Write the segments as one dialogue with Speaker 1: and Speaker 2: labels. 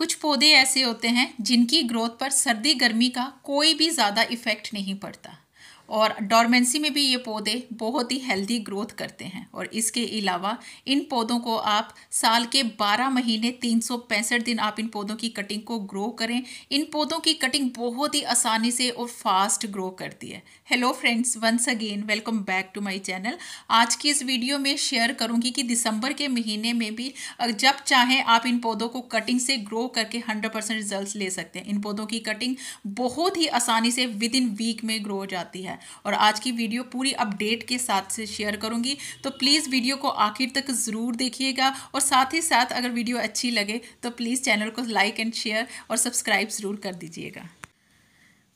Speaker 1: कुछ पौधे ऐसे होते हैं जिनकी ग्रोथ पर सर्दी गर्मी का कोई भी ज़्यादा इफ़ेक्ट नहीं पड़ता और डॉर्मेंसी में भी ये पौधे बहुत ही हेल्दी ग्रोथ करते हैं और इसके अलावा इन पौधों को आप साल के 12 महीने तीन दिन आप इन पौधों की कटिंग को ग्रो करें इन पौधों की कटिंग बहुत ही आसानी से और फास्ट ग्रो करती है hello friends once again welcome back to my channel आज की इस वीडियो में शेयर करूंगी कि दिसंबर के महीने में भी जब चाहें आप इन पौधों को कटिंग से ग्रो करके हंड्रेड परसेंट रिजल्ट ले सकते हैं इन पौधों की कटिंग बहुत ही आसानी से विद इन वीक में ग्रो हो जाती है और आज की वीडियो पूरी अपडेट के साथ से शेयर करूंगी तो प्लीज़ वीडियो को आखिर तक ज़रूर देखिएगा और साथ ही साथ अगर वीडियो अच्छी लगे तो प्लीज़ चैनल को लाइक एंड शेयर और सब्सक्राइब ज़रूर कर दीजिएगा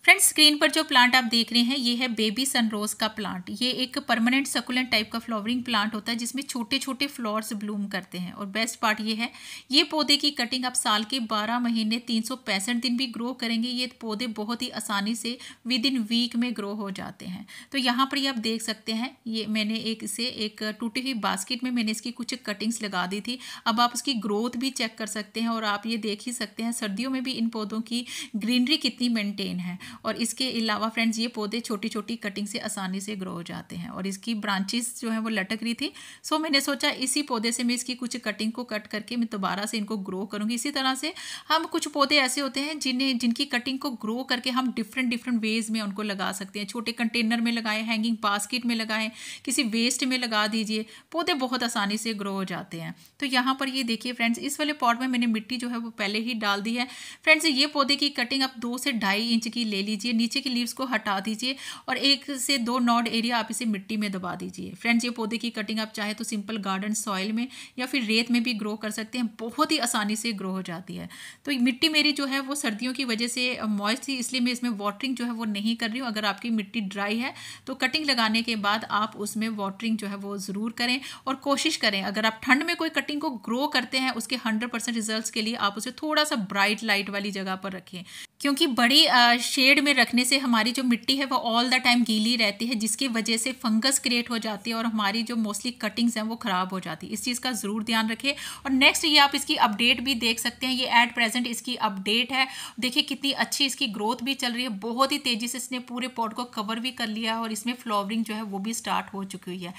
Speaker 1: फ्रेंड्स स्क्रीन पर जो प्लांट आप देख रहे हैं ये है बेबी सनरोज का प्लांट ये एक परमानेंट सकुलेंट टाइप का फ्लावरिंग प्लांट होता है जिसमें छोटे छोटे फ्लावर्स ब्लूम करते हैं और बेस्ट पार्ट ये है ये पौधे की कटिंग आप साल के 12 महीने तीन दिन भी ग्रो करेंगे ये पौधे बहुत ही आसानी से विद इन वीक में ग्रो हो जाते हैं तो यहाँ पर ये आप देख सकते हैं ये मैंने एक इसे एक टूटी हुई बास्केट में मैंने इसकी कुछ कटिंग्स लगा दी थी अब आप उसकी ग्रोथ भी चेक कर सकते हैं और आप ये देख ही सकते हैं सर्दियों में भी इन पौधों की ग्रीनरी कितनी मेनटेन है और इसके अलावा फ्रेंड्स ये पौधे छोटी छोटी कटिंग से आसानी से ग्रो हो जाते हैं और इसकी ब्रांचेस जो है वो लटक रही थी सो मैंने सोचा इसी पौधे से मैं इसकी कुछ कटिंग को कट करके मैं दोबारा से इनको ग्रो करूँगी इसी तरह से हम कुछ पौधे ऐसे होते हैं जिन्हें जिनकी कटिंग को ग्रो करके हम डिफरेंट डिफरेंट वेज में उनको लगा सकते हैं छोटे कंटेनर में लगाएं हैंगिंग बास्केट में लगाएं किसी वेस्ट में लगा दीजिए पौधे बहुत आसानी से ग्रो हो जाते हैं तो यहाँ पर ये देखिए फ्रेंड्स इस वाले पॉट में मैंने मिट्टी जो है वो पहले ही डाल दी है फ्रेंड्स ये पौधे की कटिंग आप दो से ढाई इंच की ले लीजिए नीचे की लीव्स को हटा दीजिए और एक से दो नॉड एरिया आप इसे मिट्टी में दबा दीजिए फ्रेंड्स ये पौधे की कटिंग आप चाहे तो सिंपल गार्डन सॉइल में या फिर रेत में भी ग्रो कर सकते हैं बहुत ही आसानी से ग्रो हो जाती है तो मिट्टी मेरी जो है वो सर्दियों की वजह से मॉइस्ट थी इसलिए मैं इसमें वाटरिंग जो है वो नहीं कर रही हूँ अगर आपकी मिट्टी ड्राई है तो कटिंग लगाने के बाद आप उसमें वाटरिंग जो है वो ज़रूर करें और कोशिश करें अगर आप ठंड में कोई कटिंग को ग्रो करते हैं उसके हंड्रेड परसेंट रिजल्ट के लिए आप उसे थोड़ा सा ब्राइट लाइट वाली जगह पर रखें क्योंकि बड़ी शेड में रखने से हमारी जो मिट्टी है वो ऑल द टाइम गीली रहती है जिसकी वजह से फंगस क्रिएट हो जाती है और हमारी जो मोस्टली कटिंग्स हैं वो ख़राब हो जाती है इस चीज़ का ज़रूर ध्यान रखें और नेक्स्ट ये आप इसकी अपडेट भी देख सकते हैं ये एट प्रेजेंट इसकी अपडेट है देखिए कितनी अच्छी इसकी ग्रोथ भी चल रही है बहुत ही तेज़ी से इसने पूरे पॉट को कवर भी कर लिया है और इसमें फ्लावरिंग जो है वो भी स्टार्ट हो चुकी हुई है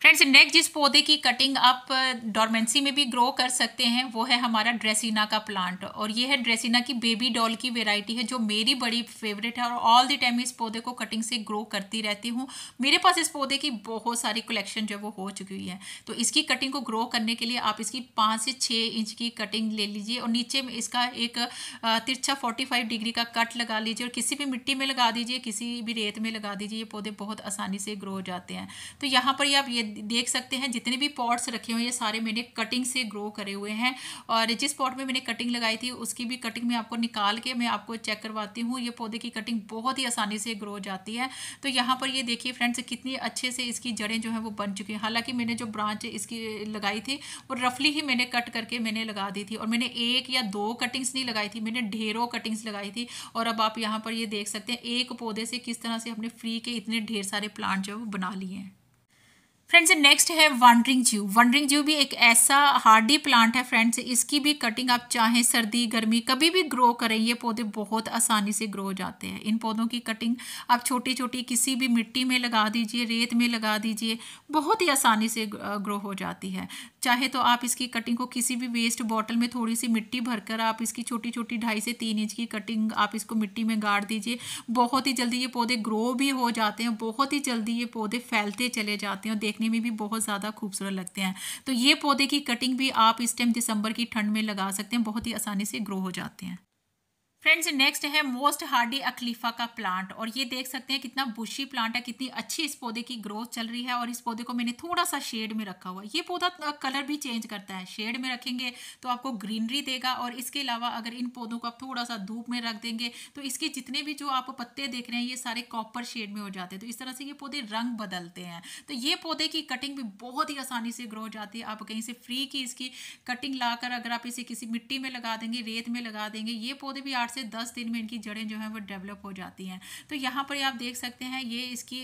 Speaker 1: फ्रेंड्स नेक्स्ट जिस पौधे की कटिंग आप डॉर्मेंसी में भी ग्रो कर सकते हैं वो है हमारा ड्रेसिना का प्लांट और ये है ड्रेसिना की बेबी डॉल की वेराइटी है जो मेरी बड़ी फेवरेट है और ऑल द टाइम इस पौधे को कटिंग से ग्रो करती रहती हूँ मेरे पास इस पौधे की बहुत सारी कलेक्शन जो है वो हो चुकी हुई है तो इसकी कटिंग को ग्रो करने के लिए आप इसकी पाँच से छः इंच की कटिंग ले लीजिए और नीचे में इसका एक तिरछा फोर्टी डिग्री का कट लगा लीजिए और किसी भी मिट्टी में लगा दीजिए किसी भी रेत में लगा दीजिए ये पौधे बहुत आसानी से ग्रो हो जाते हैं तो यहाँ पर ही आप ये देख सकते हैं जितने भी पॉट्स रखे हुए ये सारे मैंने कटिंग से ग्रो करे हुए हैं और जिस पॉट में मैंने कटिंग लगाई थी उसकी भी कटिंग में आपको निकाल के मैं आपको चेक करवाती हूँ ये पौधे की कटिंग बहुत ही आसानी से ग्रो हो जाती है तो यहाँ पर ये देखिए फ्रेंड्स कितनी अच्छे से इसकी जड़ें जो हैं वो बन चुकी हैं हालाँकि मैंने जो ब्रांच इसकी लगाई थी वो रफली ही मैंने कट करके मैंने लगा दी थी और मैंने एक या दो कटिंग्स नहीं लगाई थी मैंने ढेरों कटिंग्स लगाई थी और अब आप यहाँ पर ये देख सकते हैं एक पौधे से किस तरह से हमने फ्री के इतने ढेर सारे प्लांट जो है वो बना लिए हैं फ्रेंड्स नेक्स्ट है वंडरिंग ज्यू वंडरिंग ज्यू भी एक ऐसा हार्डी प्लांट है फ्रेंड्स इसकी भी कटिंग आप चाहें सर्दी गर्मी कभी भी ग्रो करें ये पौधे बहुत आसानी से ग्रो हो जाते हैं इन पौधों की कटिंग आप छोटी छोटी किसी भी मिट्टी में लगा दीजिए रेत में लगा दीजिए बहुत ही आसानी से ग्रो हो जाती है चाहे तो आप इसकी कटिंग को किसी भी वेस्ट बॉटल में थोड़ी सी मिट्टी भरकर आप इसकी छोटी छोटी ढाई से तीन इंच की कटिंग आप इसको मिट्टी में गाड़ दीजिए बहुत ही जल्दी ये पौधे ग्रो भी हो जाते हैं बहुत ही जल्दी ये पौधे फैलते चले जाते हैं देख देखने में भी बहुत ज़्यादा खूबसूरत लगते हैं तो ये पौधे की कटिंग भी आप इस टाइम दिसंबर की ठंड में लगा सकते हैं बहुत ही आसानी से ग्रो हो जाते हैं फ्रेंड्स नेक्स्ट है मोस्ट हार्डी अखलीफा का प्लांट और ये देख सकते हैं कितना बुशी प्लांट है कितनी अच्छी इस पौधे की ग्रोथ चल रही है और इस पौधे को मैंने थोड़ा सा शेड में रखा हुआ है ये पौधा कलर भी चेंज करता है शेड में रखेंगे तो आपको ग्रीनरी देगा और इसके अलावा अगर इन पौधों को आप थोड़ा सा धूप में रख देंगे तो इसके जितने भी जो आप पत्ते देख रहे हैं ये सारे कॉपर शेड में हो जाते हैं तो इस तरह से ये पौधे रंग बदलते हैं तो ये पौधे की कटिंग भी बहुत ही आसानी से ग्रो हो जाती है आप कहीं से फ्री की इसकी कटिंग ला अगर आप इसे किसी मिट्टी में लगा देंगे रेत में लगा देंगे ये पौधे भी आठ से दस दिन में इनकी जड़ें जो हैं वो डेवलप हो जाती हैं तो यहाँ पर आप देख सकते हैं ये इसकी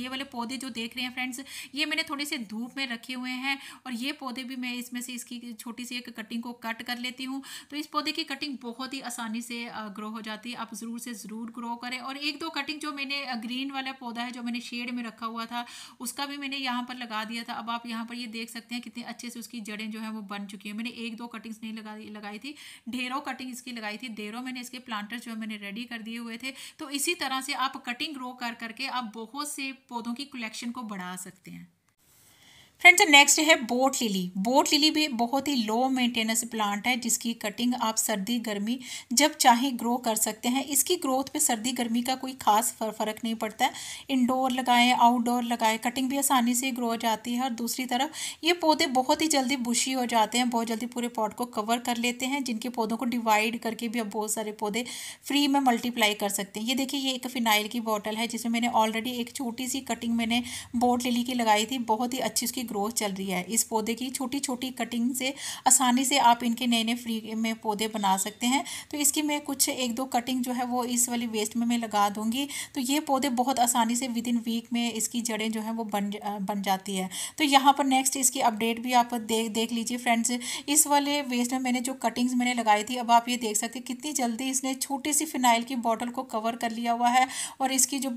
Speaker 1: ये वाले पौधे जो देख रहे हैं फ्रेंड्स ये मैंने थोड़े से धूप में रखे हुए हैं और ये पौधे भी मैं इसमें से इसकी छोटी सी एक कटिंग को कट कर लेती हूँ तो इस पौधे की कटिंग बहुत ही आसानी से ग्रो हो जाती है आप ज़रूर से ज़रूर ग्रो करें और एक दो कटिंग जो मैंने ग्रीन वाला पौधा है जो मैंने शेड में रखा हुआ था उसका भी मैंने यहाँ पर लगा दिया था अब आप यहाँ पर ये देख सकते हैं कितने अच्छे से उसकी जड़ें जो है वो बन चुकी हैं मैंने एक दो कटिंग्स नहीं लगाई लगाई थी ढेरों कटिंग इसकी लगाई थी ढेरों जो मैंने इसके प्लांटर जो है मैंने रेडी कर दिए हुए थे तो इसी तरह से आप कटिंग ग्रो कर करके आप बहुत से पौधों की कलेक्शन को बढ़ा सकते हैं फ्रेंड्स नेक्स्ट है बोट लिली बोट लिली भी बहुत ही लो मेंटेनेंस प्लांट है जिसकी कटिंग आप सर्दी गर्मी जब चाहे ग्रो कर सकते हैं इसकी ग्रोथ पे सर्दी गर्मी का कोई खास फ़र्क नहीं पड़ता है इंडोर लगाएं आउटडोर लगाएं कटिंग भी आसानी से ग्रो हो जाती है और दूसरी तरफ ये पौधे बहुत ही जल्दी बुशी हो जाते हैं बहुत जल्दी पूरे पॉट को कवर कर लेते हैं जिनके पौधों को डिवाइड करके भी आप बहुत सारे पौधे फ्री में मल्टीप्लाई कर सकते हैं ये देखिए ये एक फिनाइल की बॉटल है जिसमें मैंने ऑलरेडी एक छोटी सी कटिंग मैंने बोट लिली की लगाई थी बहुत ही अच्छी उसकी ग्रोथ चल रही है इस पौधे की छोटी छोटी कटिंग से आसानी से आप इनके नए नए फ्री में पौधे बना सकते हैं तो इसकी मैं कुछ एक दो कटिंग जो है वो इस वाली वेस्ट में मैं लगा दूँगी तो ये पौधे बहुत आसानी से विद इन वीक में इसकी जड़ें जो हैं वो बन बन जाती है तो यहाँ पर नेक्स्ट इसकी अपडेट भी आप देख देख लीजिए फ्रेंड्स इस वाले वेस्ट में मैंने जो कटिंग्स मैंने लगाई थी अब आप ये देख सकते कितनी जल्दी इसने छोटी सी फिनाइल की बॉटल को कवर कर लिया हुआ है और इसकी जो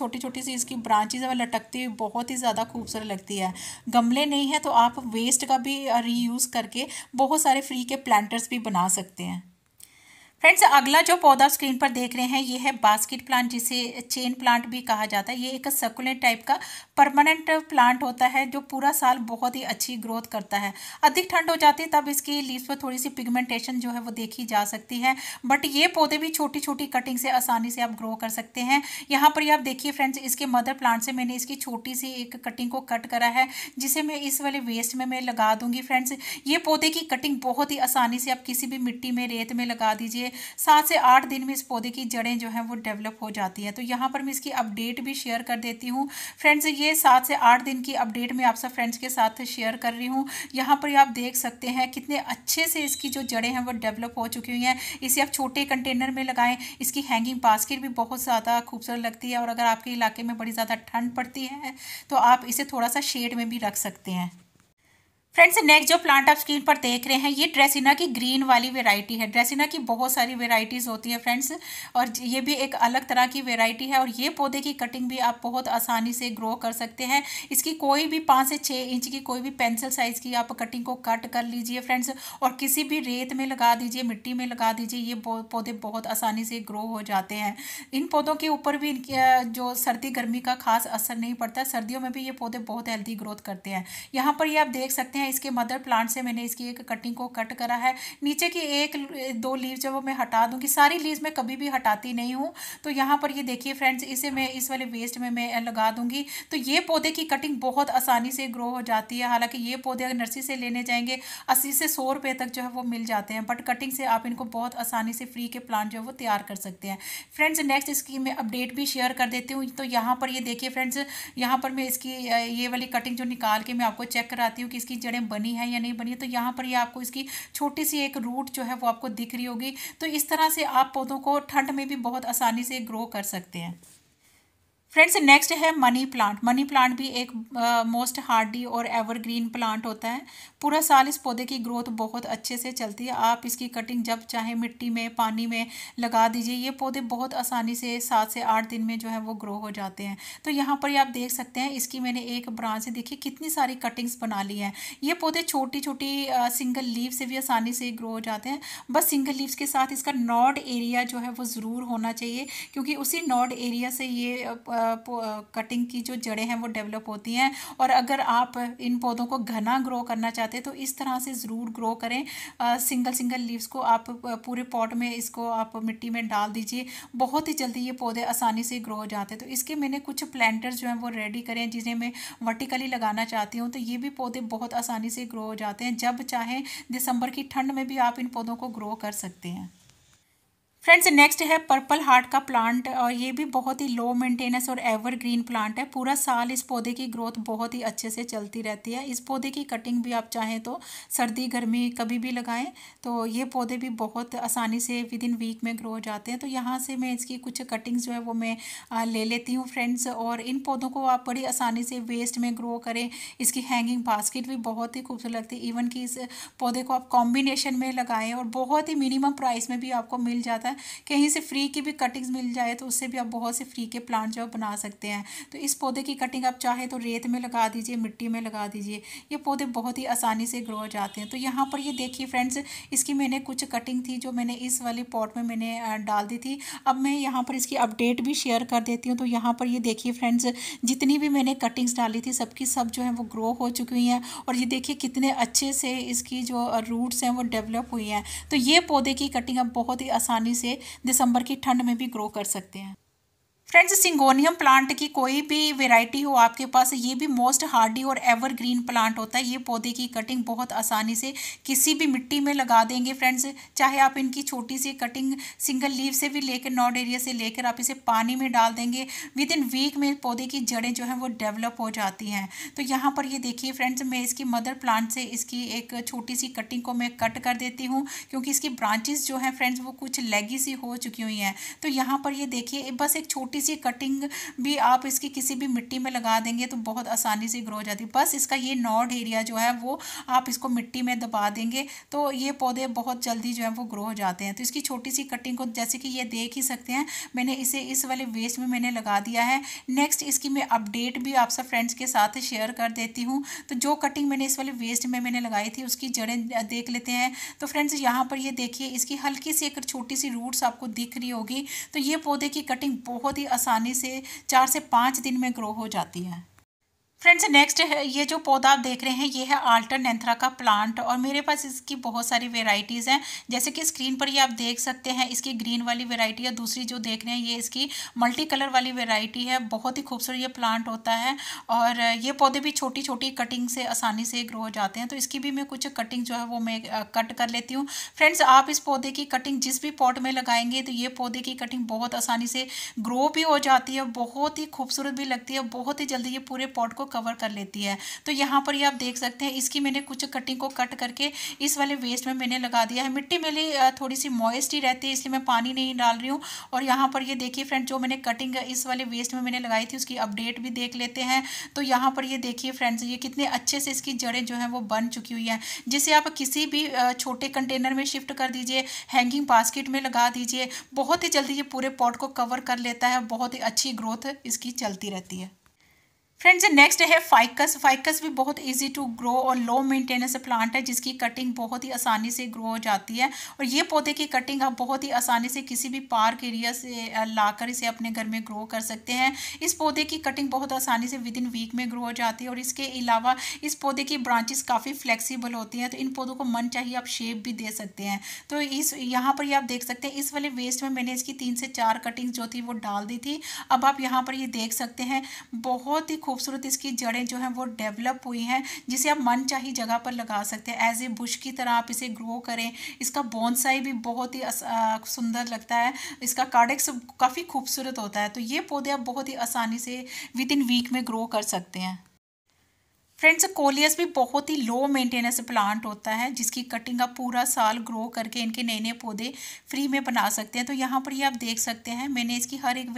Speaker 1: छोटी छोटी सी इसकी ब्रांचेज है लटकती हुई बहुत ही ज़्यादा खूबसूरत लगती है गमले नहीं है तो आप वेस्ट का भी रीयूज़ करके बहुत सारे फ्री के प्लांटर्स भी बना सकते हैं फ्रेंड्स अगला जो पौधा स्क्रीन पर देख रहे हैं ये है बास्केट प्लांट जिसे चेन प्लांट भी कहा जाता है ये एक सर्कुलेंट टाइप का परमानेंट प्लांट होता है जो पूरा साल बहुत ही अच्छी ग्रोथ करता है अधिक ठंड हो जाती है तब इसकी लीव्स पर थोड़ी सी पिगमेंटेशन जो है वो देखी जा सकती है बट ये पौधे भी छोटी छोटी कटिंग से आसानी से आप ग्रो कर सकते हैं यहाँ पर आप देखिए फ्रेंड्स इसके मदर प्लांट से मैंने इसकी छोटी सी एक कटिंग को कट करा है जिसे मैं इस वाले वेस्ट में मैं लगा दूंगी फ्रेंड्स ये पौधे की कटिंग बहुत ही आसानी से आप किसी भी मिट्टी में रेत में लगा दीजिए सात से आठ दिन में इस पौधे की जड़ें जो हैं वो डेवलप हो जाती हैं तो यहाँ पर मैं इसकी अपडेट भी शेयर कर देती हूँ फ्रेंड्स ये सात से आठ दिन की अपडेट मैं आप सब फ्रेंड्स के साथ शेयर कर रही हूँ यहाँ पर आप देख सकते हैं कितने अच्छे से इसकी जो जड़ें हैं वो डेवलप हो चुकी हुई हैं इसे आप छोटे कंटेनर में लगाएं इसकी हैंगिंग बास्केट भी बहुत ज़्यादा खूबसूरत लगती है और अगर आपके इलाके में बड़ी ज़्यादा ठंड पड़ती है तो आप इसे थोड़ा सा शेड में भी रख सकते हैं फ्रेंड्स नेक्स्ट जो प्लांट आप स्क्रीन पर देख रहे हैं ये ड्रेसिना की ग्रीन वाली वेराइटी है ड्रेसिना की बहुत सारी वेराइटीज़ होती है फ्रेंड्स और ये भी एक अलग तरह की वेराइटी है और ये पौधे की कटिंग भी आप बहुत आसानी से ग्रो कर सकते हैं इसकी कोई भी पाँच से छः इंच की कोई भी पेंसिल साइज़ की आप कटिंग को कट कर लीजिए फ्रेंड्स और किसी भी रेत में लगा दीजिए मिट्टी में लगा दीजिए ये पौधे बहुत आसानी से ग्रो हो जाते हैं इन पौधों के ऊपर भी जो सर्दी गर्मी का खास असर नहीं पड़ता सर्दियों में भी ये पौधे बहुत हेल्दी ग्रोथ करते हैं यहाँ पर ये आप देख सकते हैं हैं इसके मदर प्लांट से मैंने इसकी एक कटिंग को कट करा है नीचे की एक दो लीव जब मैं हटा दूँगी सारी लीव मैं कभी भी हटाती नहीं हूँ तो यहाँ पर ये देखिए फ्रेंड्स इसे मैं इस वाले वेस्ट में मैं लगा दूंगी तो ये पौधे की कटिंग बहुत आसानी से ग्रो हो जाती है हालांकि ये पौधे अगर नर्सरी से लेने जाएंगे अस्सी से सौ रुपये तक जो है वो मिल जाते हैं बट कटिंग से आप इनको बहुत आसानी से फ्री के प्लांट जो है वो तैयार कर सकते हैं फ्रेंड्स नेक्स्ट इसकी मैं अपडेट भी शेयर कर देती हूँ तो यहाँ पर ये देखिए फ्रेंड्स यहाँ पर मैं इसकी ये वाली कटिंग जो निकाल के मैं आपको चेक कराती हूँ कि इसकी जड़ें थ्रेडिंग बनी है या नहीं बनी है तो यहाँ पर ये यह आपको इसकी छोटी सी एक रूट जो है वो आपको दिख रही होगी तो इस तरह से आप पौधों को ठंड में भी बहुत आसानी से ग्रो कर सकते हैं फ्रेंड्स नेक्स्ट है मनी प्लांट मनी प्लांट भी एक मोस्ट uh, हार्डी और एवरग्रीन प्लांट होता है पूरा साल इस पौधे की ग्रोथ बहुत अच्छे से चलती है आप इसकी कटिंग जब चाहे मिट्टी में पानी में लगा दीजिए ये पौधे बहुत आसानी से सात से आठ दिन में जो है वो ग्रो हो जाते हैं तो यहाँ पर आप देख सकते हैं इसकी मैंने एक ब्रांच देखिए कितनी सारी कटिंग्स बना ली हैं ये पौधे छोटी छोटी सिंगल लीव से भी आसानी से ग्रो हो जाते हैं बस सिंगल लीव्स के साथ इसका नॉड एरिया जो है वो ज़रूर होना चाहिए क्योंकि उसी नॉड एरिया से ये uh, कटिंग की जो जड़ें हैं वो डेवलप होती हैं और अगर आप इन पौधों को घना ग्रो करना चाहते हैं तो इस तरह से ज़रूर ग्रो करें सिंगल सिंगल लीव्स को आप पूरे पॉट में इसको आप मिट्टी में डाल दीजिए बहुत ही जल्दी ये पौधे आसानी से ग्रो हो जाते हैं तो इसके मैंने कुछ प्लांटर्स जो हैं वो रेडी करें जिन्हें मैं वर्टिकली लगाना चाहती हूँ तो ये भी पौधे बहुत आसानी से ग्रो हो जाते हैं जब चाहें दिसंबर की ठंड में भी आप इन पौधों को ग्रो कर सकते हैं फ्रेंड्स नेक्स्ट है पर्पल हार्ट का प्लांट और ये भी बहुत ही लो मेंटेनेंस और एवरग्रीन प्लांट है पूरा साल इस पौधे की ग्रोथ बहुत ही अच्छे से चलती रहती है इस पौधे की कटिंग भी आप चाहें तो सर्दी गर्मी कभी भी लगाएं तो ये पौधे भी बहुत आसानी से विद इन वीक में ग्रो हो जाते हैं तो यहाँ से मैं इसकी कुछ कटिंग्स जो है वो मैं ले लेती हूँ फ्रेंड्स और इन पौधों को आप बड़ी आसानी से वेस्ट में ग्रो करें इसकी हैंगिंग बास्केट भी बहुत ही खूबसूरत लगती है इवन कि इस पौधे को आप कॉम्बिनेशन में लगाएं और बहुत ही मिनिमम प्राइस में भी आपको मिल जाता है कहीं से फ्री की भी कटिंग्स मिल जाए तो उससे भी आप बहुत से फ्री के प्लांट जो आप बना सकते हैं तो इस पौधे की कटिंग आप चाहे तो रेत में लगा दीजिए मिट्टी में लगा दीजिए ये पौधे बहुत ही आसानी से ग्रो हो जाते हैं तो यहाँ पर ये देखिए फ्रेंड्स इसकी मैंने कुछ कटिंग थी जो मैंने इस वाले पॉट में मैंने डाल दी थी अब मैं यहाँ पर इसकी अपडेट भी शेयर कर देती हूँ तो यहाँ पर ये देखिए फ्रेंड्स जितनी भी मैंने कटिंग्स डाली थी सबकी सब जो है वो ग्रो हो चुकी हैं और ये देखिए कितने अच्छे से इसकी जो रूट्स हैं वो डेवलप हुई हैं तो ये पौधे की कटिंग आप बहुत ही आसानी से से दिसंबर की ठंड में भी ग्रो कर सकते हैं फ्रेंड्स सिंगोनियम प्लांट की कोई भी वेराइटी हो आपके पास ये भी मोस्ट हार्डी और एवरग्रीन प्लांट होता है ये पौधे की कटिंग बहुत आसानी से किसी भी मिट्टी में लगा देंगे फ्रेंड्स चाहे आप इनकी छोटी सी कटिंग सिंगल लीव से भी लेकर नॉड एरिया से लेकर आप इसे पानी में डाल देंगे विद इन वीक में पौधे की जड़ें जो हैं वो डेवलप हो जाती हैं तो यहाँ पर ये देखिए फ्रेंड्स मैं इसकी मदर प्लांट से इसकी एक छोटी सी कटिंग को मैं कट कर देती हूँ क्योंकि इसकी ब्रांचेज जो हैं फ्रेंड्स वो कुछ लेगी सी हो चुकी हुई हैं तो यहाँ पर ये देखिए बस एक छोटी छोटी सी कटिंग भी आप इसकी किसी भी मिट्टी में लगा देंगे तो बहुत आसानी से ग्रो हो जाती है बस इसका ये नॉड एरिया जो है वो आप इसको मिट्टी में दबा देंगे तो ये पौधे बहुत जल्दी जो है वो ग्रो हो जाते हैं तो इसकी छोटी सी कटिंग को जैसे कि ये देख ही सकते हैं मैंने इसे इस वाले वेस्ट में मैंने लगा दिया है नेक्स्ट इसकी मैं अपडेट भी आप सब फ्रेंड्स के साथ शेयर कर देती हूँ तो जो कटिंग मैंने इस वाले वेस्ट में मैंने लगाई थी उसकी जड़ें देख लेते हैं तो फ्रेंड्स यहाँ पर ये देखिए इसकी हल्की सी एक छोटी सी रूट्स आपको दिख रही होगी तो ये पौधे की कटिंग बहुत ही आसानी से चार से पाँच दिन में ग्रो हो जाती है फ्रेंड्स नेक्स्ट है ये जो पौधा आप देख रहे हैं ये है आल्टर नेंथ्रा का प्लांट और मेरे पास इसकी बहुत सारी वेराइटीज़ हैं जैसे कि स्क्रीन पर ये आप देख सकते हैं इसकी ग्रीन वाली वेराइटी या दूसरी जो देख रहे हैं ये इसकी मल्टी कलर वाली वेराइटी है बहुत ही खूबसूरत ये प्लांट होता है और ये पौधे भी छोटी छोटी कटिंग से आसानी से ग्रो हो जाते हैं तो इसकी भी मैं कुछ कटिंग जो है वो मैं कट कर लेती हूँ फ्रेंड्स आप इस पौधे की कटिंग जिस भी पॉट में लगाएंगे तो ये पौधे की कटिंग बहुत आसानी से ग्रो भी हो जाती है बहुत ही खूबसूरत भी लगती है बहुत ही जल्दी ये पूरे पॉट को कवर कर लेती है तो यहाँ पर ये आप देख सकते हैं इसकी मैंने कुछ कटिंग को कट करके इस वाले वेस्ट में मैंने लगा दिया है मिट्टी मेरी थोड़ी सी मॉइस्ट ही रहती है इसलिए मैं पानी नहीं डाल रही हूँ और यहाँ पर ये देखिए फ्रेंड जो मैंने कटिंग इस वाले वेस्ट में मैंने लगाई थी उसकी अपडेट भी देख लेते हैं तो यहाँ पर ये देखिए फ्रेंड्स ये कितने अच्छे से इसकी जड़ें जो हैं वो बन चुकी हुई हैं जिसे आप किसी भी छोटे कंटेनर में शिफ्ट कर दीजिए हैंगिंग बास्केट में लगा दीजिए बहुत ही जल्दी ये पूरे पॉट को कवर कर लेता है बहुत ही अच्छी ग्रोथ इसकी चलती रहती है फ्रेंड्स नेक्स्ट है फाइकस फाइकस भी बहुत इजी टू ग्रो और लो मेंटेनेंस प्लांट है जिसकी कटिंग बहुत ही आसानी से ग्रो हो जाती है और ये पौधे की कटिंग आप बहुत ही आसानी से किसी भी पार्क एरिया से लाकर इसे अपने घर में ग्रो कर सकते हैं इस पौधे की कटिंग बहुत आसानी से विद इन वीक में ग्रो हो जाती है और इसके अलावा इस पौधे की ब्रांचेस काफ़ी फ्लेक्सीबल होती हैं तो इन पौधों को मन चाहिए आप शेप भी दे सकते हैं तो इस यहाँ पर ये आप देख सकते हैं इस वाले वेस्ट में मैंने इसकी तीन से चार कटिंग जो थी वो डाल दी थी अब आप यहाँ पर ये देख सकते हैं बहुत ही खूबसूरत इसकी जड़ें जो हैं वो डेवलप हुई हैं जिसे आप मन चाही जगह पर लगा सकते हैं एज ए बुश की तरह आप इसे ग्रो करें इसका बोनसाई भी बहुत ही सुंदर लगता है इसका कार्डेक्स काफ़ी खूबसूरत होता है तो ये पौधे आप बहुत ही आसानी से विद इन वीक में ग्रो कर सकते हैं फ्रेंड्स कोलियस भी बहुत ही लो मेंटेनेंस प्लांट होता है जिसकी कटिंग आप पूरा साल ग्रो करके इनके नए नए पौधे फ्री में बना सकते हैं तो यहाँ पर ये आप देख सकते हैं मैंने इसकी हर एक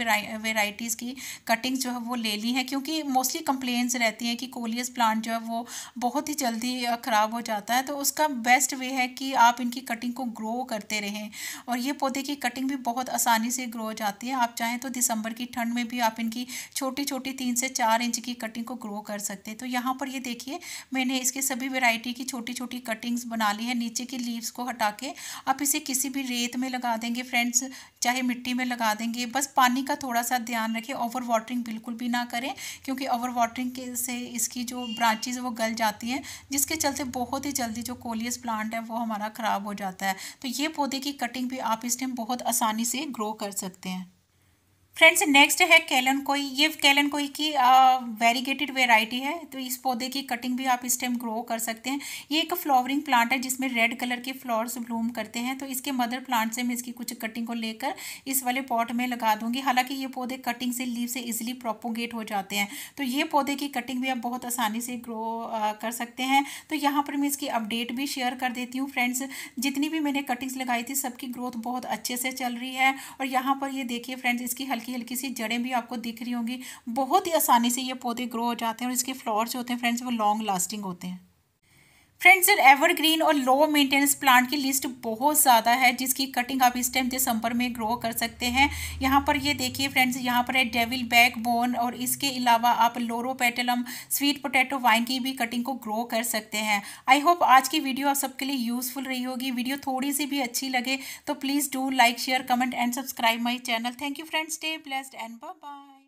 Speaker 1: वेराइटीज़ की कटिंग जो है वो ले ली है क्योंकि मोस्टली कंप्लेंट्स रहती हैं कि कोलियस प्लांट जो है वो बहुत ही जल्दी ख़राब हो जाता है तो उसका बेस्ट वे है कि आप इनकी कटिंग को ग्रो करते रहें और ये पौधे की कटिंग भी बहुत आसानी से ग्रो हो जाती है आप चाहें तो दिसंबर की ठंड में भी आप इनकी छोटी छोटी तीन से चार इंच की कटिंग को ग्रो कर सकते हैं तो यहाँ पर ये देखिए मैंने इसके सभी वेराइटी की छोटी छोटी कटिंग्स बना ली है नीचे की लीव्स को हटा के आप इसे किसी भी रेत में लगा देंगे फ्रेंड्स चाहे मिट्टी में लगा देंगे बस पानी का थोड़ा सा ध्यान रखें ओवर वाटरिंग बिल्कुल भी ना करें क्योंकि ओवर वाटरिंग से इसकी जो ब्रांचेज वो गल जाती हैं जिसके चलते बहुत ही जल्दी जो कोलियस प्लांट है वो हमारा ख़राब हो जाता है तो ये पौधे की कटिंग भी आप इस टाइम बहुत आसानी से ग्रो कर सकते हैं फ्रेंड्स नेक्स्ट है कैलन कोई ये कैलन कोई की वेरीगेटेड वेराइटी है तो इस पौधे की कटिंग भी आप इस टाइम ग्रो कर सकते हैं ये एक फ्लावरिंग प्लांट है जिसमें रेड कलर के फ्लावर्स ब्लूम करते हैं तो इसके मदर प्लांट से मैं इसकी कुछ कटिंग को लेकर इस वाले पॉट में लगा दूंगी हालांकि ये पौधे कटिंग से लीव से इजिली प्रोपोगेट हो जाते हैं तो ये पौधे की कटिंग भी आप बहुत आसानी से ग्रो कर सकते हैं तो यहाँ पर मैं इसकी अपडेट भी शेयर कर देती हूँ फ्रेंड्स जितनी भी मैंने कटिंग्स लगाई थी सबकी ग्रोथ बहुत अच्छे से चल रही है और यहाँ पर ये देखिए फ्रेंड्स इसकी हल्की हल्की हल्की सी जड़ें भी आपको दिख रही होंगी बहुत ही आसानी से ये पौधे ग्रो हो जाते हैं और इसके फ्लावर्स जो होते हैं फ्रेंड्स वो लॉन्ग लास्टिंग होते हैं फ्रेंड्स एंड एवरग्रीन और लो मेंटेनेंस प्लांट की लिस्ट बहुत ज़्यादा है जिसकी कटिंग आप इस टाइम दिसंबर में ग्रो कर सकते हैं यहाँ पर ये देखिए फ्रेंड्स यहाँ पर है डेविल बैक बोन और इसके अलावा आप loropetalum sweet potato vine की भी कटिंग को ग्रो कर सकते हैं आई होप आज की वीडियो आप सबके लिए यूज़फुल रही होगी वीडियो थोड़ी सी भी अच्छी लगे तो please do like share comment and subscribe my channel thank you friends stay blessed and bye